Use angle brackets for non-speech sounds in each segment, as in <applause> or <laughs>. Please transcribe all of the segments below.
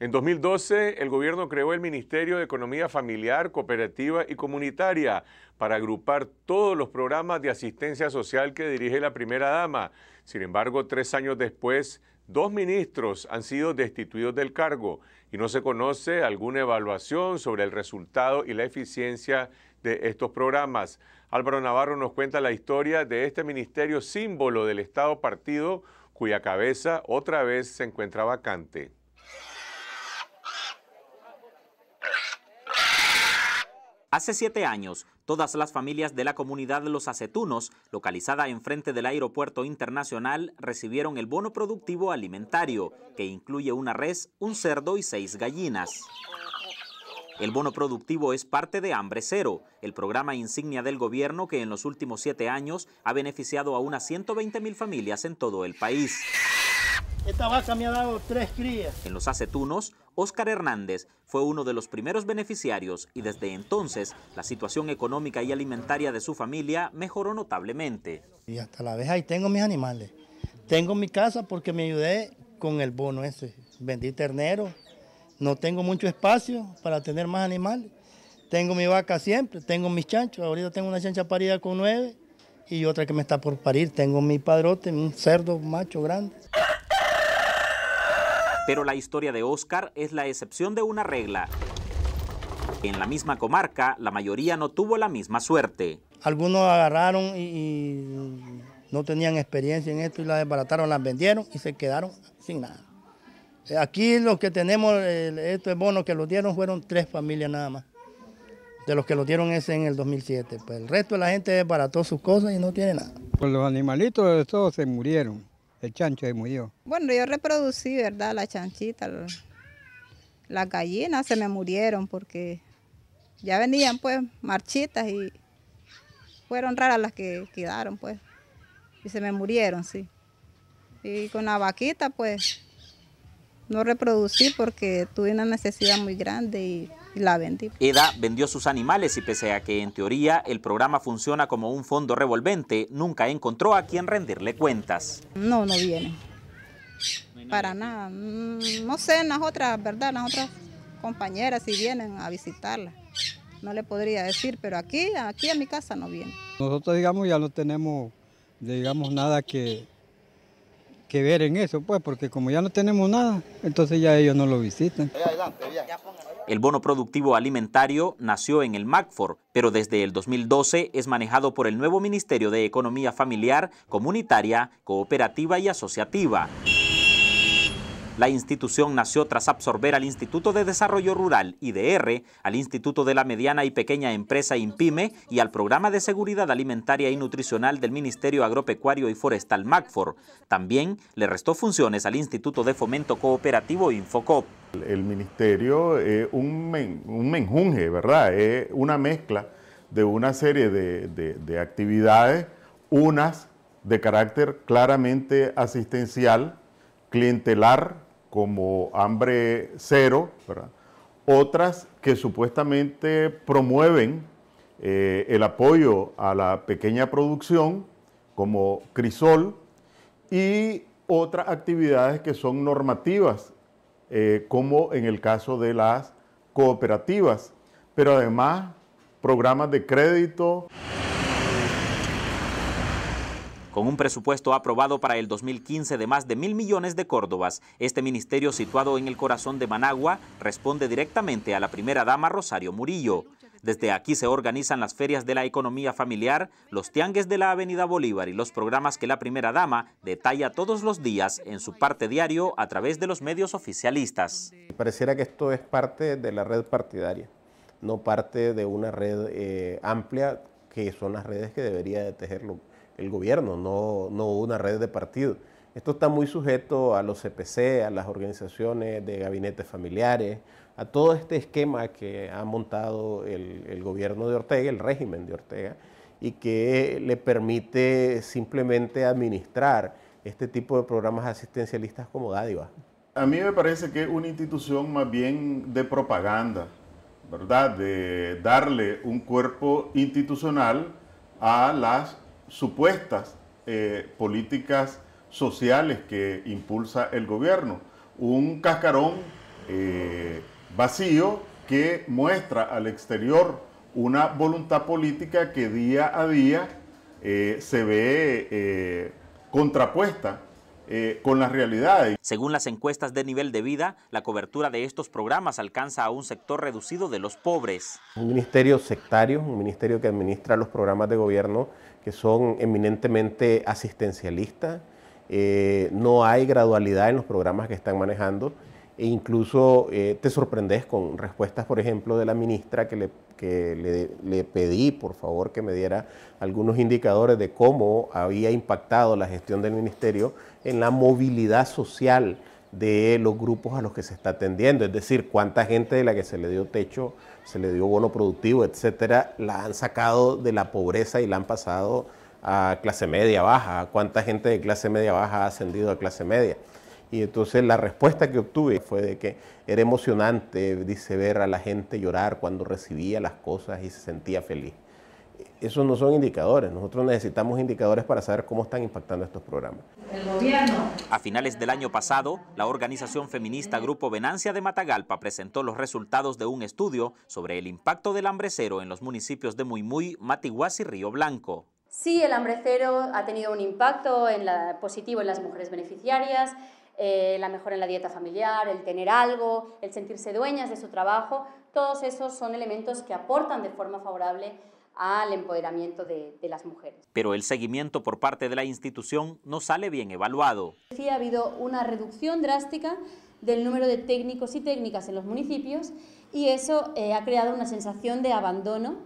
En 2012, el gobierno creó el Ministerio de Economía Familiar, Cooperativa y Comunitaria para agrupar todos los programas de asistencia social que dirige la primera dama. Sin embargo, tres años después, dos ministros han sido destituidos del cargo y no se conoce alguna evaluación sobre el resultado y la eficiencia de estos programas. Álvaro Navarro nos cuenta la historia de este ministerio símbolo del Estado partido, cuya cabeza otra vez se encuentra vacante. Hace siete años, todas las familias de la comunidad Los Acetunos, localizada enfrente del aeropuerto internacional, recibieron el bono productivo alimentario, que incluye una res, un cerdo y seis gallinas. El bono productivo es parte de Hambre Cero, el programa insignia del gobierno que en los últimos siete años ha beneficiado a unas 120 mil familias en todo el país. Esta vaca me ha dado tres crías. En los acetunos, Óscar Hernández fue uno de los primeros beneficiarios y desde entonces la situación económica y alimentaria de su familia mejoró notablemente. Y hasta la vez ahí tengo mis animales. Tengo mi casa porque me ayudé con el bono ese. Vendí ternero, no tengo mucho espacio para tener más animales. Tengo mi vaca siempre, tengo mis chanchos. Ahorita tengo una chancha parida con nueve y otra que me está por parir. Tengo mi padrote, un cerdo macho grande. Pero la historia de Oscar es la excepción de una regla. En la misma comarca, la mayoría no tuvo la misma suerte. Algunos agarraron y, y no tenían experiencia en esto y la desbarataron, las vendieron y se quedaron sin nada. Eh, aquí los que tenemos, estos bono que los dieron fueron tres familias nada más, de los que los dieron ese en el 2007. Pues el resto de la gente todas sus cosas y no tiene nada. Pues los animalitos de eh, todos se murieron, el chancho se murió. Bueno, yo reproducí, ¿verdad? La chanchita, las gallinas se me murieron porque ya venían pues marchitas y fueron raras las que quedaron pues. Y se me murieron, sí. Y con la vaquita pues no reproducí porque tuve una necesidad muy grande y, la vendí. Eda vendió sus animales y pese a que en teoría el programa funciona como un fondo revolvente, nunca encontró a quien rendirle cuentas. No, no viene. Para nada. Mm, no sé, las otras, ¿verdad? Las otras compañeras si vienen a visitarla. No le podría decir, pero aquí, aquí a mi casa no viene. Nosotros, digamos, ya no tenemos, digamos, nada que, que ver en eso, pues, porque como ya no tenemos nada, entonces ya ellos no lo visitan. El bono productivo alimentario nació en el MACFOR, pero desde el 2012 es manejado por el nuevo Ministerio de Economía Familiar, Comunitaria, Cooperativa y Asociativa. La institución nació tras absorber al Instituto de Desarrollo Rural, IDR, al Instituto de la Mediana y Pequeña Empresa, INPIME, y al Programa de Seguridad Alimentaria y Nutricional del Ministerio Agropecuario y Forestal, MACFOR. También le restó funciones al Instituto de Fomento Cooperativo, INFOCOP. El ministerio es un, menjunje, ¿verdad? Es una mezcla de una serie de actividades, unas de carácter claramente asistencial, clientelar como hambre cero, otras que supuestamente promueven eh, el apoyo a la pequeña producción como crisol y otras actividades que son normativas, eh, como en el caso de las cooperativas, pero además programas de crédito. Con un presupuesto aprobado para el 2015 de más de mil millones de córdobas, este ministerio situado en el corazón de Managua responde directamente a la primera dama Rosario Murillo. Desde aquí se organizan las ferias de la economía familiar, los tiangues de la Avenida Bolívar y los programas que la primera dama detalla todos los días en su parte diario a través de los medios oficialistas. Pareciera que esto es parte de la red partidaria, no parte de una red eh, amplia que son las redes que debería de tejerlo el gobierno, no, una red de partido. Esto está muy sujeto a los CPC, a las organizaciones de gabinetes familiares, a todo este esquema que ha montado el, gobierno de Ortega, el régimen de Ortega, y que le permite simplemente administrar este tipo de programas asistencialistas como dádiva. A mí me parece que es una institución más bien de propaganda, ¿verdad? De darle un cuerpo institucional a las supuestas eh, políticas sociales que impulsa el gobierno. Un cascarón eh, vacío que muestra al exterior una voluntad política que día a día eh, se ve contrapuesta con las realidades. Según las encuestas de nivel de vida, la cobertura de estos programas alcanza a un sector reducido de los pobres. Un ministerio sectario, un ministerio que administra los programas de gobierno que son eminentemente asistencialistas, eh, no hay gradualidad en los programas que están manejando e incluso eh, te sorprendes con respuestas, por ejemplo, de la ministra que, le, que le, le, pedí, por favor, que me diera algunos indicadores de cómo había impactado la gestión del ministerio en la movilidad social de los grupos a los que se está atendiendo, es decir, cuánta gente de la que se le dio techo, se le dio bono productivo, etcétera, la han sacado de la pobreza y la han pasado a clase media baja, cuánta gente de clase media baja ha ascendido a clase media. Y entonces la respuesta que obtuve fue de que era emocionante, dice, ver a la gente llorar cuando recibía las cosas y se sentía feliz esos no son indicadores. Nosotros necesitamos indicadores para saber cómo están impactando estos programas. El gobierno. A finales del año pasado, la organización feminista Grupo Venancia de Matagalpa presentó los resultados de un estudio sobre el impacto del hambre cero en los municipios de Muy Matiguas y Río Blanco. Sí, el hambre cero ha tenido un impacto en la, positivo en las mujeres beneficiarias, eh, la mejora en la dieta familiar, el tener algo, el sentirse dueñas de su trabajo. Todos esos son elementos que aportan de forma favorable al empoderamiento de, las mujeres. Pero el seguimiento por parte de la institución no sale bien evaluado. ha habido una reducción drástica del número de técnicos y técnicas en los municipios y eso eh, ha creado una sensación de abandono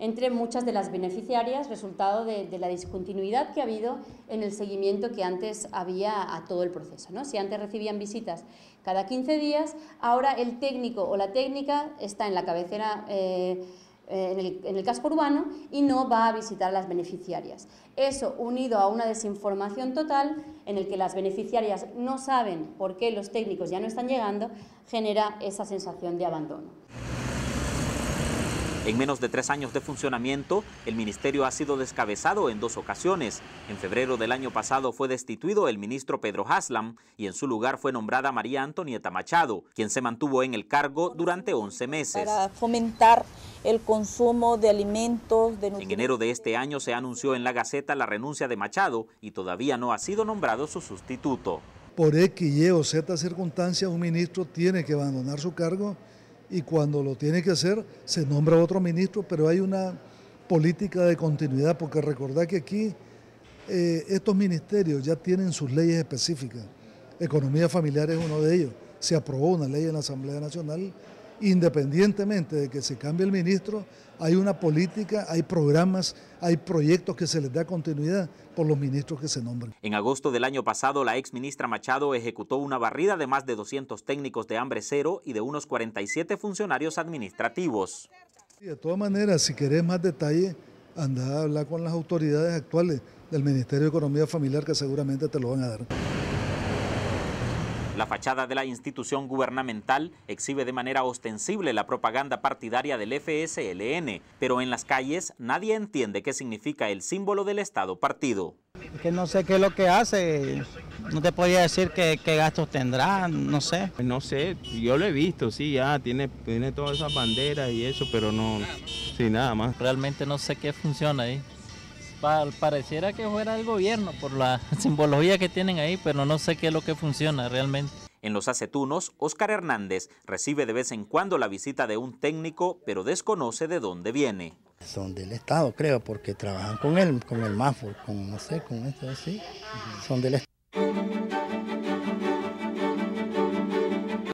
entre muchas de las beneficiarias, resultado de, la discontinuidad que ha habido en el seguimiento que antes había a todo el proceso. ¿no? Si antes recibían visitas cada 15 días, ahora el técnico o la técnica está en la cabecera. Eh, eh, en el, casco urbano y no va a visitar a las beneficiarias. Eso unido a una desinformación total en el que las beneficiarias no saben por qué los técnicos ya no están llegando, genera esa sensación de abandono. En menos de tres años de funcionamiento, el ministerio ha sido descabezado en dos ocasiones. En febrero del año pasado fue destituido el ministro Pedro Haslam y en su lugar fue nombrada María Antonieta Machado, quien se mantuvo en el cargo durante 11 meses. Para fomentar el consumo de alimentos. en enero de este año se anunció en la Gaceta la renuncia de Machado y todavía no ha sido nombrado su sustituto. Por X, Y o Z circunstancias, un ministro tiene que abandonar su cargo y cuando lo tiene que hacer se nombra otro ministro, pero hay una política de continuidad, porque recordad que aquí eh, estos ministerios ya tienen sus leyes específicas. Economía familiar es uno de ellos. Se aprobó una ley en la Asamblea Nacional independientemente de que se cambie el ministro, hay una política, hay programas, hay proyectos que se les da continuidad por los ministros que se nombran. En agosto del año pasado, la ex ministra Machado ejecutó una barrida de más de 200 técnicos de hambre cero y de unos 47 funcionarios administrativos. de todas maneras, si querés más detalle, anda a hablar con las autoridades actuales del Ministerio de Economía Familiar que seguramente te lo van a dar. La fachada de la institución gubernamental exhibe de manera ostensible la propaganda partidaria del FSLN, pero en las calles nadie entiende qué significa el símbolo del Estado partido. Es que no sé qué es lo que hace, no te podía decir qué, gastos tendrá, no sé. No sé, yo lo he visto, sí, ya tiene, tiene todas esas banderas y eso, pero no, sí, nada más. Realmente no sé qué funciona ahí pareciera que fuera el gobierno por la <laughs> simbología que tienen ahí, pero no sé qué es lo que funciona realmente. En los Acetunos, Óscar Hernández recibe de vez en cuando la visita de un técnico, pero desconoce de dónde viene. Son del Estado, creo, porque trabajan con él, con el MAFO, con no sé, con esto así. Son del Estado.